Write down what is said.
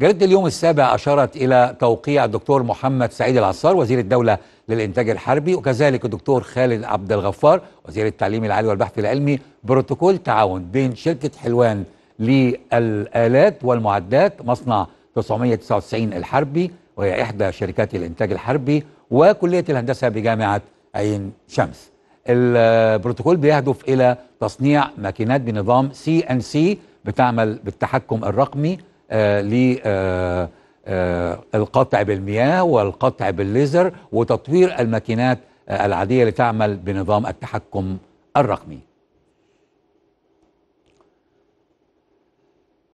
جريدة اليوم السابع أشارت إلى توقيع الدكتور محمد سعيد العصار وزير الدولة للإنتاج الحربي وكذلك الدكتور خالد عبد الغفار وزير التعليم العالي والبحث العلمي بروتوكول تعاون بين شركة حلوان للآلات والمعدات مصنع 999 الحربي وهي إحدى شركات الإنتاج الحربي وكلية الهندسة بجامعة عين شمس البروتوكول بيهدف إلى تصنيع ماكينات بنظام سي ان سي بتعمل بالتحكم الرقمي آه، للقطع آه، آه، بالمياه والقطع بالليزر وتطوير الماكينات العادية لتعمل بنظام التحكم الرقمي